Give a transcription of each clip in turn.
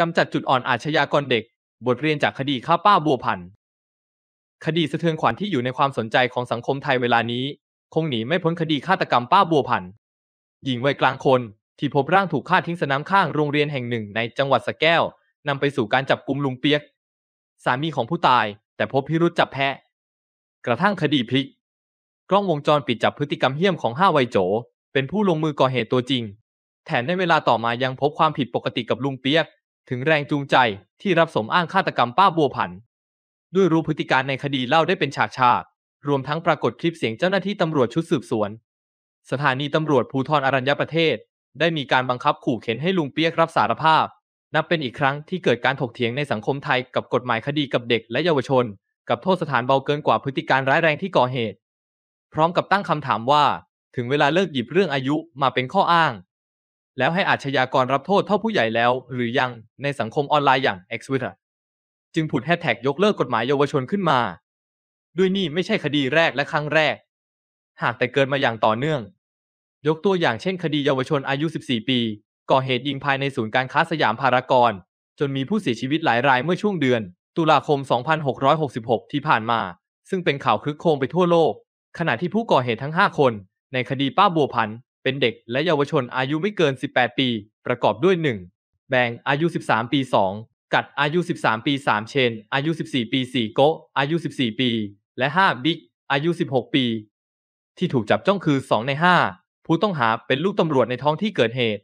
กำจัดจุดอ่อนอาชญากรเด็ก บทเรียนจากคดีฆ่าป้าบัวพัน คดีสะเทือนขวัญที่อยู่ในความสนใจของสังคมไทยเวลานี้ คงหนีไม่พ้นคดีฆาตกรรมป้าบัวพันหญิงวัยกลางคนที่พบร่างถูกฆ่าทิ้งสนามข้างโรงเรียนแห่งหนึ่งในจังหวัดสะแก้ว นำไปสู่การจับกลุ่มลุงเปียก สามีของผู้ตาย แต่พบพิรุษจับแพะกระทั่งคดีพลิก กล้องวงจรปิดจับพฤติกรรมเหี้ยมของห้าวัยโจ เป็นผู้ลงมือก่อเหตุตัวจริง แถมในเวลาต่อมายังพบความผิดปกติกับลุงเปียกถึงแรงจูงใจที่รับสมอ้างฆาตกรรมป้าบัวผัน ด้วยรู้พฤติการในคดีเล่าได้เป็นฉากฉากรวมทั้งปรากฏคลิปเสียงเจ้าหน้าที่ตำรวจชุดสืบสวน สถานีตำรวจภูธรอรัญญประเทศ ได้มีการบังคับขู่เข็นให้ลุงเปียกรับสารภาพ นับเป็นอีกครั้งที่เกิดการถกเถียงในสังคมไทยกับกฎหมายคดีกับเด็กและเยาวชน กับโทษสถานเบาเกินกว่าพฤติการร้ายแรงที่ก่อเหตุ พร้อมกับตั้งคำถามว่าถึงเวลาเลิกหยิบเรื่องอายุมาเป็นข้ออ้างแล้วให้อาชญากรรับโทษเท่าผู้ใหญ่แล้วหรือยังในสังคมออนไลน์อย่าง X w i t t e r จึงผุดแฮชแท็กยกเลิกกฎหมายเยาวชนขึ้นมา ด้วยนี่ไม่ใช่คดีแรกและครั้งแรก หากแต่เกินมาอย่างต่อเนื่อง ยกตัวอย่างเช่นคดีเยาวชนอายุ 14 ปี ก่อเหตุยิงภายในศูนย์การค้าสยามพารากอนจนมีผู้เสียชีวิตหลายรายเมื่อช่วงเดือนตุลาคม 2666 ที่ผ่านมา ซึ่งเป็นข่าวคึกโครมไปทั่วโลก ขณะที่ผู้ก่อเหตุทั้ง5คน ในคดีป้าบัวพันธเป็นเด็กและเยาวชนอายุไม่เกิน 18 ปี ประกอบด้วย 1. แบงอายุ 13 ปี 2 กัดอายุ 13 ปี 3 เชน อายุ 14 ปี4โกอายุ 14 ปี และ 5 บิ๊กอายุ 16 ปี ที่ถูกจับจ้องคือ 2 ใน 5 ผู้ต้องหาเป็นลูกตำรวจในท้องที่เกิดเหตุ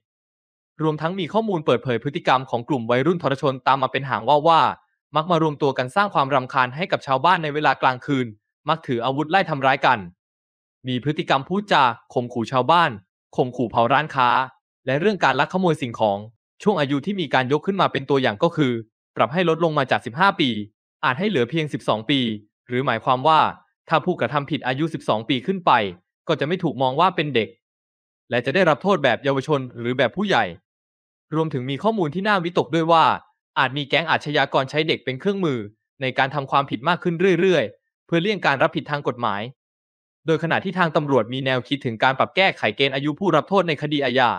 รวมทั้งมีข้อมูลเปิดเผยพฤติกรรมของกลุ่มวัยรุ่นทรชนตามมาเป็นหางว่าว่า มักมารวมตัวกันสร้างความรำคาญให้กับชาวบ้านในเวลากลางคืน มักถืออาวุธไล่ทำร้ายกัน มีพฤติกรรมพูดจาข่มขู่ชาวบ้านข่มขู่เผาร้านค้า และเรื่องการลักขโมยสิ่งของ ช่วงอายุที่มีการยกขึ้นมาเป็นตัวอย่างก็คือ ปรับให้ลดลงมาจาก 15 ปี อาจให้เหลือเพียง 12 ปี หรือหมายความว่า ถ้าผู้กระทำผิดอายุ 12 ปีขึ้นไป ก็จะไม่ถูกมองว่าเป็นเด็ก และจะได้รับโทษแบบเยาวชนหรือแบบผู้ใหญ่ รวมถึงมีข้อมูลที่น่าวิตกด้วยว่า อาจมีแก๊งอาชญากรใช้เด็กเป็นเครื่องมือ ในการทำความผิดมากขึ้นเรื่อย ๆ เพื่อเลี่ยงการรับผิดทางกฎหมายโดยขณะที่ทางตำรวจมีแนวคิดถึงการปรับแก้ไขเกณฑ์อายุผู้รับโทษในคดีอาญา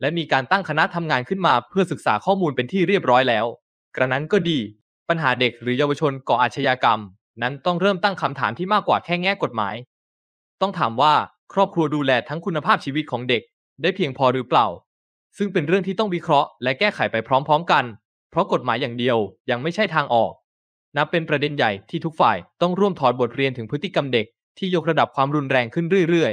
และมีการตั้งคณะทำงานขึ้นมาเพื่อศึกษาข้อมูลเป็นที่เรียบร้อยแล้ว กระนั้นก็ดี ปัญหาเด็กหรือเยาวชนก่ออาชญากรรม นั้นต้องเริ่มตั้งคำถามที่มากกว่าแค่แง่กฎหมาย ต้องถามว่าครอบครัวดูแลทั้งคุณภาพชีวิตของเด็ก ได้เพียงพอหรือเปล่า ซึ่งเป็นเรื่องที่ต้องวิเคราะห์ และแก้ไขไปพร้อม ๆกัน เพราะกฎหมายอย่างเดียวยังไม่ใช่ทางออก นับเป็นประเด็นใหญ่ที่ทุกฝ่ายต้องร่วมถอดบทเรียนถึงพฤติกรรมเด็กที่ยกระดับความรุนแรงขึ้นเรื่อย